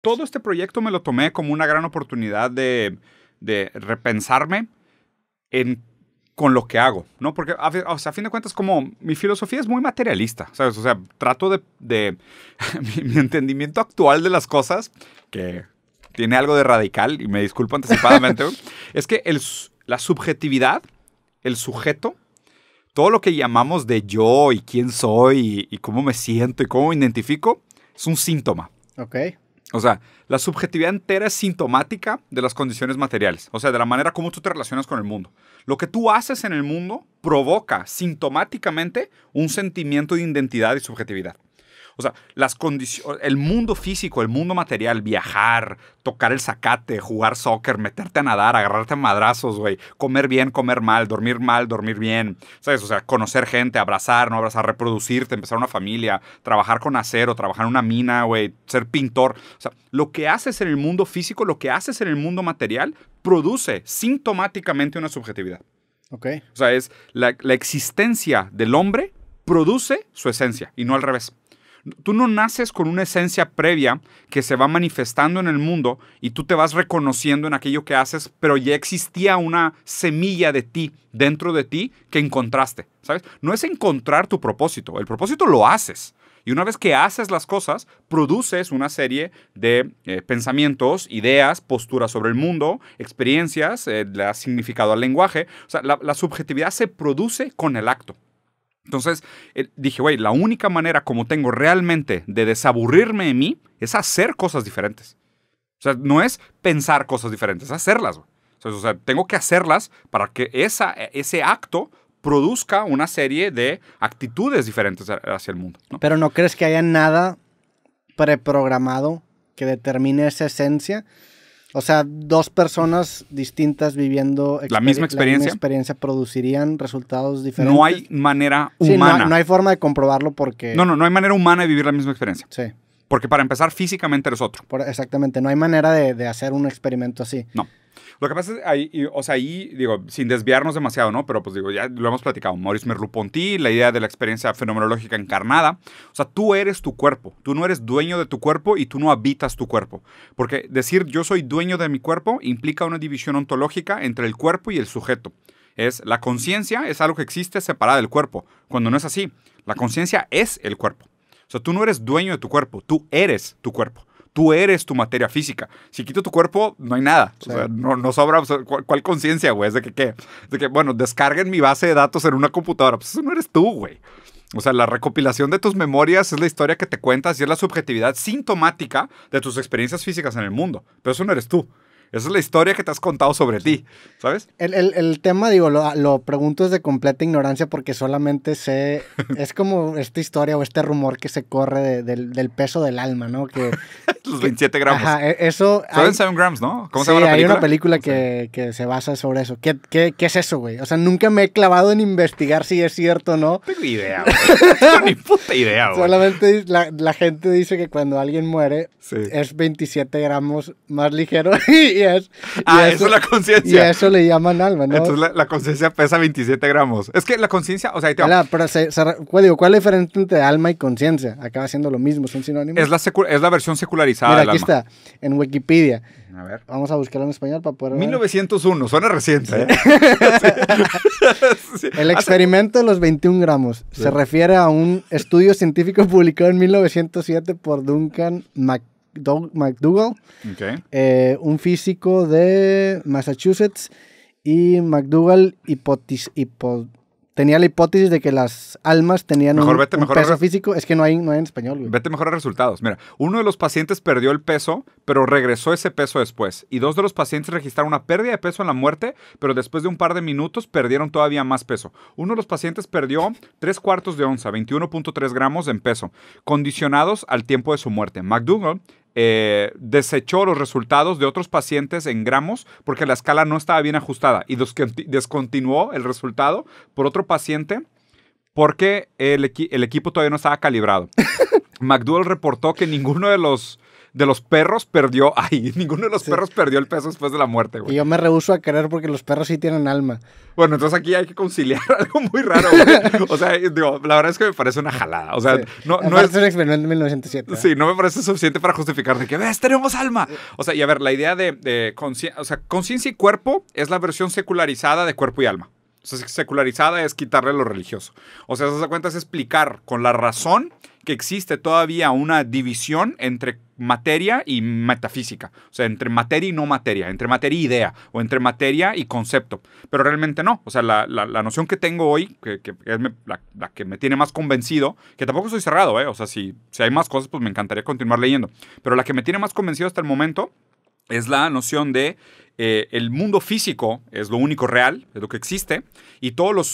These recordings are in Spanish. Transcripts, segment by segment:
todo este proyecto me lo tomé como una gran oportunidad de, repensarme con lo que hago, ¿no? Porque a, fin de cuentas, como mi filosofía es muy materialista, ¿sabes? O sea, trato de... mi, entendimiento actual de las cosas, que tiene algo de radical, y me disculpo anticipadamente, es que la subjetividad, el sujeto, todo lo que llamamos de yo y quién soy y, y, cómo me siento y cómo me identifico, es un síntoma. Ok. O sea, la subjetividad entera es sintomática de las condiciones materiales, o sea, de la manera como tú te relacionas con el mundo. Lo que tú haces en el mundo provoca sintomáticamente un sentimiento de identidad y subjetividad. O sea, las condiciones, el mundo físico, el mundo material, viajar, tocar el zacate, jugar soccer, meterte a nadar, agarrarte a madrazos, güey, comer bien, comer mal, dormir mal, dormir bien, O sea, conocer gente, abrazar, no abrazar, reproducirte, empezar una familia, trabajar con acero, trabajar en una mina, güey, ser pintor. O sea, lo que haces en el mundo físico, lo que haces en el mundo material, produce sintomáticamente una subjetividad. Ok. O sea, es la existencia del hombre produce su esencia y no al revés. Tú no naces con una esencia previa que se va manifestando en el mundo y tú te vas reconociendo en aquello que haces, pero ya existía una semilla de ti dentro de ti que encontraste, ¿sabes? No es encontrar tu propósito, el propósito lo haces. Y una vez que haces las cosas, produces una serie de eh, pensamientos, ideas, posturas sobre el mundo, experiencias, eh, le has significado al lenguaje. O sea, la subjetividad se produce con el acto. Entonces eh, dije, güey, la única manera como tengo realmente de desaburrirme de mí es hacer cosas diferentes. O sea, no es pensar cosas diferentes, es hacerlas. O sea, tengo que hacerlas para que e, ese acto produzca una serie de actitudes diferentes hacia el mundo. Pero no crees que haya nada preprogramado que determine esa esencia? O sea, dos personas distintas viviendo la misma experiencia, producirían resultados diferentes. No hay manera humana. Sí, no, hay forma de comprobarlo porque. No, no, no hay manera humana de vivir la misma experiencia. Sí. Porque para empezar, físicamente eres otro. exactamente, no hay manera de hacer un experimento así. No. Lo que pasa es, ahí, o sea, ahí, digo, sin desviarnos demasiado, ¿no? Pero pues digo, ya lo hemos platicado. Maurice Merleau-Ponty, la idea de la experiencia fenomenológica encarnada. O sea, tú eres tu cuerpo. Tú no eres dueño de tu cuerpo y tú no habitas tu cuerpo. Porque decir yo soy dueño de mi cuerpo implica una división ontológica entre el cuerpo y el sujeto. Es la conciencia es algo que existe separada del cuerpo. Cuando no es así, la conciencia es el cuerpo. O sea, tú no eres dueño de tu cuerpo, tú eres tu cuerpo. Tú eres tu materia física. Si quito tu cuerpo, no hay nada. O sea, no, sobra. ¿Cuál, conciencia, güey? Es de que, ¿qué? de que, bueno, descarguen mi base de datos en una computadora. Pues eso no eres tú, güey. O sea, la recopilación de tus memorias es la historia que te cuentas y es la subjetividad sintomática de tus experiencias físicas en el mundo. Pero eso no eres tú. Esa es la historia que te has contado sobre ti, ¿sabes? El, el, tema, digo, lo, lo, pregunto desde completa ignorancia porque solamente sé, es como esta historia o este rumor que se corre del, del, peso del alma, ¿no? Que, Los 27 gramos. Ajá, e, eso... Saben 7 grams, ¿no? ¿Cómo se llama la película? hay una película que, que se basa sobre eso. ¿Qué, ¿Qué, qué, es eso, güey? O sea, nunca me he clavado en investigar si es cierto o no. No tengo idea, güey. ni puta idea, güey. Solamente la, la, gente dice que cuando alguien muere es 27 gramos más ligero y, y ah, eso, la conciencia. Y a eso le llaman alma, ¿no? Entonces la, conciencia pesa 27 gramos. Es que la conciencia, o sea, ahí pero se, pues, digo, ¿cuál es la diferencia entre alma y conciencia? Acaba siendo lo mismo, son sinónimos. Es la, es la versión secularizada Mira, aquí está, en Wikipedia. A ver. Vamos a buscarlo en español para poder. 1901, suena reciente. ¿eh? El experimento de los 21 gramos se refiere a un estudio científico publicado en 1907 por Duncan McCullough McDougall, eh, un físico de Massachusetts, y McDougall tenía la hipótesis de que las almas tenían un, peso físico. Es que no hay, no en español. Vete mejor a resultados. Mira, uno de los pacientes perdió el peso, pero regresó ese peso después. Y dos de los pacientes registraron una pérdida de peso en la muerte, pero después de un par de minutos perdieron todavía más peso. Uno de los pacientes perdió tres cuartos de onza, 21.3 gramos en peso, condicionados al tiempo de su muerte. McDougall eh, desechó los resultados de otros pacientes en gramos porque la escala no estaba bien ajustada y descontinuó el resultado por otro paciente porque el, el equipo todavía no estaba calibrado. McDowell reportó que ninguno de los de los perros perdió. Ay, ninguno de los perros perdió el peso después de la muerte, güey. Y yo me rehuso a creer porque los perros sí tienen alma. Bueno, entonces aquí hay que conciliar algo muy raro, güey. O sea, eh, digo, la verdad es que me parece una jalada. O sea, no, no es. un experimento de 1907. Sí, ¿eh? no me parece suficiente para justificar de que, ves, tenemos alma. O sea, y a ver, la idea de, conciencia y cuerpo es la versión secularizada de cuerpo y alma sea, secularizada es quitarle lo religioso. O sea, se da cuenta es explicar con la razón que existe todavía una división entre materia y metafísica. O sea, entre materia y no materia, entre materia y idea, o entre materia y concepto. Pero realmente no. O sea, la, noción que tengo hoy, que, es la, que me tiene más convencido, que tampoco soy cerrado, ¿eh? O sea, si, si hay más cosas, pues me encantaría continuar leyendo. Pero la que me tiene más convencido hasta el momento es la noción de eh, el mundo físico es lo único real, es lo que existe, y todo lo,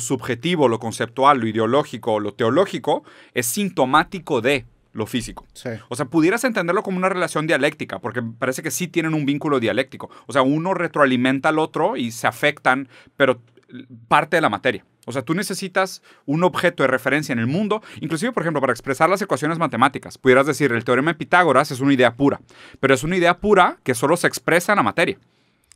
subjetivo, lo conceptual, lo ideológico, lo teológico es sintomático de lo físico. O sea, pudieras entenderlo como una relación dialéctica, porque parece que sí tienen un vínculo dialéctico. O sea, uno retroalimenta al otro y se afectan, pero parte de la materia. O sea, tú necesitas un objeto de referencia en el mundo, inclusive, por ejemplo, para expresar las ecuaciones matemáticas. Pudieras decir, el teorema de Pitágoras es una idea pura, pero es una idea pura que solo se expresa en la materia.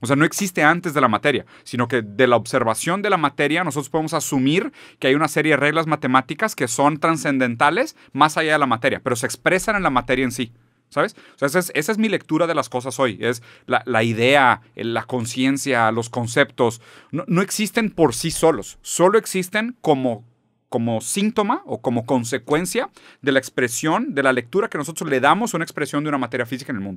O sea, no existe antes de la materia, sino que de la observación de la materia nosotros podemos asumir que hay una serie de reglas matemáticas que son trascendentales más allá de la materia, pero se expresan en la materia en sí. ¿Sabes? esa es, mi lectura de las cosas hoy. Es la, idea, la conciencia, los conceptos. No, existen por sí solos. Solo existen como, como síntoma o como consecuencia de la expresión, de la lectura que nosotros le damos a una expresión de una materia física en el mundo.